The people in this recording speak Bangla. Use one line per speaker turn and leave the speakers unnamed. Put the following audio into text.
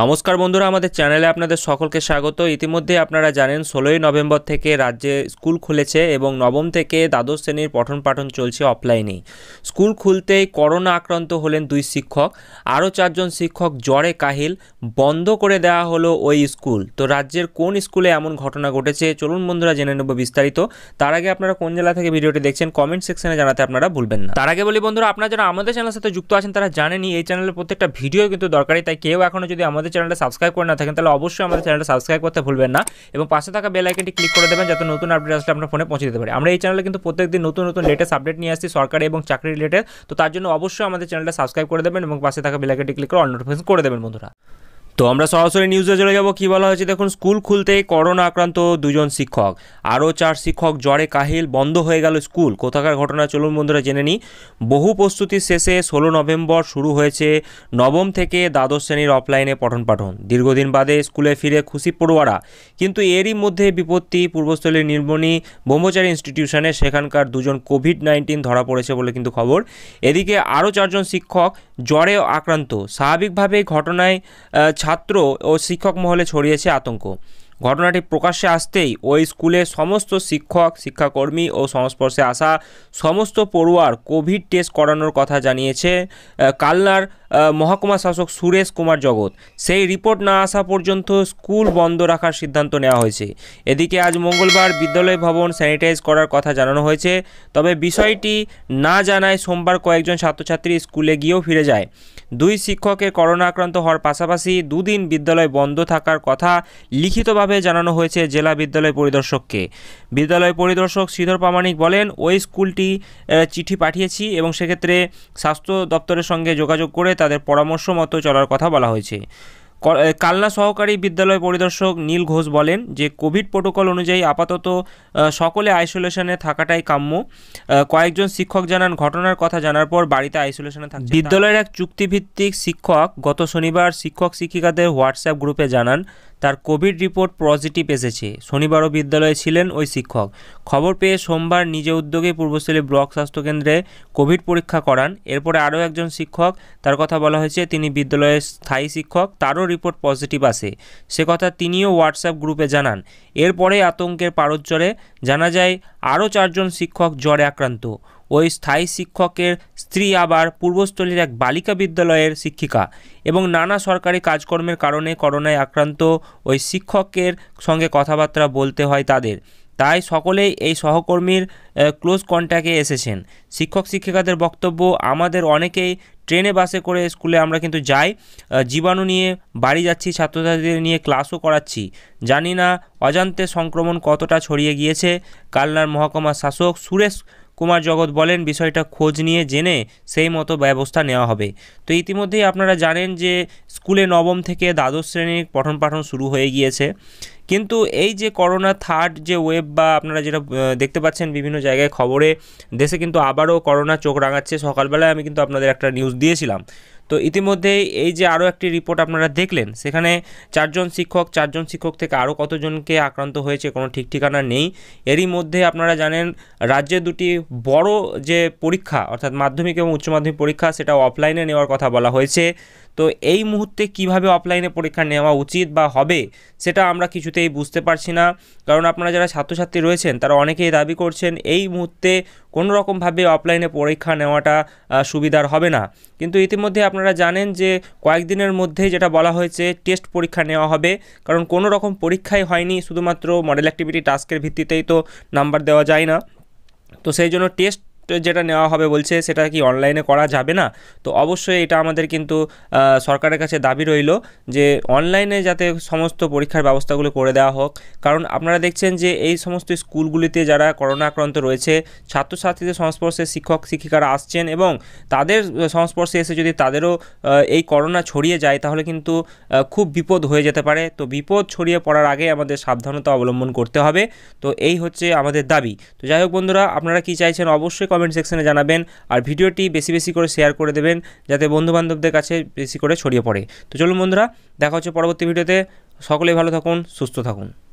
নমস্কার বন্ধুরা আমাদের চ্যানেলে আপনাদের সকলকে স্বাগত ইতিমধ্যে আপনারা জানেন ষোলোই নভেম্বর থেকে রাজ্যে স্কুল খুলেছে এবং নবম থেকে দ্বাদশ শ্রেণীর পঠন পাঠন চলছে অফলাইনেই স্কুল খুলতেই করোনা আক্রান্ত হলেন দুই শিক্ষক আরও চারজন শিক্ষক জ্বরে কাহিল বন্ধ করে দেওয়া হলো ওই স্কুল তো রাজ্যের কোন স্কুলে এমন ঘটনা ঘটেছে চলুন বন্ধুরা জেনে নেব বিস্তারিত তার আগে আপনারা কোন জেলা থেকে ভিডিওটি দেখছেন কমেন্ট সেকশনে জানাতে আপনারা ভুলবেন না তার আগে বলি বন্ধুরা আপনারা যারা আমাদের চ্যানেলের সাথে যুক্ত আছেন তারা জানেনি এই চ্যানেলের প্রত্যেকটা ভিডিও কিন্তু দরকারি তাই কেউ এখনও যদি আমাদের চ্যানেলটা সাবস্ক্রাইব করে না থাকেন তাহলে অবশ্যই আমাদের চ্যানেলটা সাবস্ক্রাইব করতে ভুলবেন না এবং পাশে থাকা বেল আইকনটি ক্লিক করে দেবেন যাতে নতুন আপডেট আসলে আপনার ফোনে পৌঁছে দিতে পারে আমরা এই চ্যানেলে কিন্তু প্রত্যেকদিন নতুন নতুন লেটেস্ট আপডেট নিয়ে আসছি সরকারি এবং চাকরি রিলেটেড তো তার জন্য অবশ্যই আমাদের চ্যানেলটা সাবস্ক্রাইব করে দেবেন এবং পাশে থাকা বেল আইকনটি ক্লিক করে অল নোটিফিকেশন করে দেবেন বন্ধুরা তো আমরা সরাসরি নিউজে চলে যাবো কি বলা হয়েছে দেখুন স্কুল খুলতেই করোনা আক্রান্ত দুজন শিক্ষক আরও চার শিক্ষক জ্বরে কাহিল বন্ধ হয়ে গেল স্কুল কোথাকার ঘটনা চলুন বন্ধুরা জেনে নিই বহু প্রস্তুতির শেষে ষোলো নভেম্বর শুরু হয়েছে নবম থেকে দ্বাদশ শ্রেণীর অফলাইনে পঠন পাঠন দীর্ঘদিন বাদে স্কুলে ফিরে খুশি পড়ুয়ারা কিন্তু এরই মধ্যে বিপত্তি পূর্বস্থলীর নির্মণী ব্রহ্মচারী ইনস্টিটিউশনে সেখানকার দুজন কোভিড নাইন্টিন ধরা পড়েছে বলে কিন্তু খবর এদিকে আরও চারজন শিক্ষক জ্বরে আক্রান্ত স্বাভাবিকভাবেই ঘটনায় ছাত্র ও শিক্ষক মহলে ছড়িয়েছে আতঙ্ক ঘটনাটি প্রকাশ্যে আসতেই ওই স্কুলে সমস্ত শিক্ষক শিক্ষাকর্মী ও সংস্পর্শে আসা সমস্ত পড়ুয়ার কোভিড টেস্ট করানোর কথা জানিয়েছে কালনার মহকুমা শাসক সুরেশ কুমার জগৎ সেই রিপোর্ট না আসা পর্যন্ত স্কুল বন্ধ রাখার সিদ্ধান্ত নেওয়া হয়েছে এদিকে আজ মঙ্গলবার বিদ্যালয় ভবন স্যানিটাইজ করার কথা জানানো হয়েছে তবে বিষয়টি না জানায় সোমবার কয়েকজন ছাত্রছাত্রী স্কুলে গিয়েও ফিরে যায় দুই শিক্ষকের করোনা আক্রান্ত হওয়ার পাশাপাশি দুদিন বিদ্যালয় বন্ধ থাকার কথা লিখিতভাবে জানানো হয়েছে জেলা বিদ্যালয় পরিদর্শককে বিদ্যালয় পরিদর্শক শ্রীধর প্রামাণিক বলেন ওই স্কুলটি চিঠি পাঠিয়েছি এবং সেক্ষেত্রে স্বাস্থ্য দপ্তরের সঙ্গে যোগাযোগ করে তাদের পরামর্শ মতো চলার কথা বলা হয়েছে কালনা সহকারী বিদ্যালয় পরিদর্শক নীল ঘোষ বলেন যে কোভিড প্রোটোকল অনুযায়ী আপাতত সকলে আইসোলেশনে থাকাটাই কাম্য কয়েকজন শিক্ষক জানান ঘটনার কথা জানার পর বাড়িতে আইসোলেশনে থাকছে বিদ্যালয়ের এক চুক্তিভিত্তিক শিক্ষক গত শনিবার শিক্ষক শিক্ষিকাদের হোয়াটসঅ্যাপ গ্রুপে জানান তার কোভিড রিপোর্ট পজিটিভ এসেছে শনিবারও বিদ্যালয়ে ছিলেন ওই শিক্ষক খবর পেয়ে সোমবার নিজ উদ্যোগে পূর্বস্থলী ব্লক স্বাস্থ্যকেন্দ্রে কোভিড পরীক্ষা করান এরপরে আরও একজন শিক্ষক তার কথা বলা হয়েছে তিনি বিদ্যালয়ের স্থায়ী শিক্ষক তারও রিপোর্ট পজিটিভ আসে সে কথা তিনিও হোয়াটসঅ্যাপ গ্রুপে জানান এরপরে আতঙ্কের পারজ্জরে জানা যায় আরও চারজন শিক্ষক জ্বরে আক্রান্ত ওই স্থায়ী শিক্ষকের স্ত্রী আবার পূর্বস্থলীর এক বালিকা বিদ্যালয়ের শিক্ষিকা এবং নানা সরকারি কাজকর্মের কারণে করোনায় আক্রান্ত ওই শিক্ষকের সঙ্গে কথাবার্তা বলতে হয় তাদের তাই সকলেই এই সহকর্মীর ক্লোজ কন্ট্যাক্টে এসেছেন শিক্ষক শিক্ষিকাদের বক্তব্য আমাদের অনেকেই ট্রেনে বাসে করে স্কুলে আমরা কিন্তু যাই জীবাণু নিয়ে বাড়ি যাচ্ছি ছাত্রছাত্রীদের নিয়ে ক্লাসও করাচ্ছি জানি না অজান্তে সংক্রমণ কতটা ছড়িয়ে গিয়েছে কালনার মহকুমা শাসক সুরেশ কুমার জগৎ বলেন বিষয়টা খোঁজ নিয়ে জেনে সেই মতো ব্যবস্থা নেওয়া হবে তো ইতিমধ্যেই আপনারা জানেন যে স্কুলে নবম থেকে দ্বাদশ শ্রেণীর পঠন পাঠন শুরু হয়ে গিয়েছে কিন্তু এই যে করোনা থার্ড যে ওয়েব বা আপনারা যেটা দেখতে পাচ্ছেন বিভিন্ন জায়গায় খবরে দেশে কিন্তু আবারও করোনা চোখ রাঙাচ্ছে সকালবেলায় আমি কিন্তু আপনাদের একটা নিউজ দিয়েছিলাম তো ইতিমধ্যেই এই যে আরও একটি রিপোর্ট আপনারা দেখলেন সেখানে চারজন শিক্ষক চারজন শিক্ষক থেকে আরও কতজনকে আক্রান্ত হয়েছে কোনো ঠিক ঠিকানা নেই এরই মধ্যে আপনারা জানেন রাজ্যে দুটি বড় যে পরীক্ষা অর্থাৎ মাধ্যমিক এবং উচ্চ মাধ্যমিক পরীক্ষা সেটা অফলাইনে নেওয়ার কথা বলা হয়েছে তো এই মুহূর্তে কিভাবে অফলাইনে পরীক্ষা নেওয়া উচিত বা হবে সেটা আমরা কিছুতেই বুঝতে পারছি না কারণ আপনারা যারা ছাত্রছাত্রী রয়েছেন তারা অনেকেই দাবি করছেন এই মুহূর্তে কোনো রকমভাবে অফলাইনে পরীক্ষা নেওয়াটা সুবিধার হবে না কিন্তু ইতিমধ্যে আপনারা জানেন যে কয়েকদিনের মধ্যে যেটা বলা হয়েছে টেস্ট পরীক্ষা নেওয়া হবে কারণ কোনো রকম পরীক্ষাই হয়নি শুধুমাত্র মডেল অ্যাক্টিভিটি টাস্কের ভিত্তিতেই তো নাম্বার দেওয়া যায় না তো সেই জন্য টেস্ট যেটা নেওয়া হবে বলছে সেটা কি অনলাইনে করা যাবে না তো অবশ্যই এটা আমাদের কিন্তু সরকারের কাছে দাবি রইল যে অনলাইনে যাতে সমস্ত পরীক্ষার ব্যবস্থাগুলো করে দেওয়া হোক কারণ আপনারা দেখছেন যে এই সমস্ত স্কুলগুলিতে যারা করোনা আক্রান্ত রয়েছে ছাত্রছাত্রীদের সংস্পর্শে শিক্ষক শিক্ষিকারা আসছেন এবং তাদের সংস্পর্শে এসে যদি তাদেরও এই করোনা ছড়িয়ে যায় তাহলে কিন্তু খুব বিপদ হয়ে যেতে পারে তো বিপদ ছড়িয়ে পড়ার আগে আমাদের সাবধানতা অবলম্বন করতে হবে তো এই হচ্ছে আমাদের দাবি তো যাই হোক বন্ধুরা আপনারা কি চাইছেন অবশ্যই কমেন্ট সেকশনে জানাবেন আর ভিডিওটি বেশি বেশি করে শেয়ার করে দেবেন যাতে বন্ধুবান্ধবদের কাছে বেশি করে ছড়িয়ে পড়ে তো চলুন বন্ধুরা দেখা হচ্ছে পরবর্তী ভিডিওতে সকলে ভালো থাকুন সুস্থ থাকুন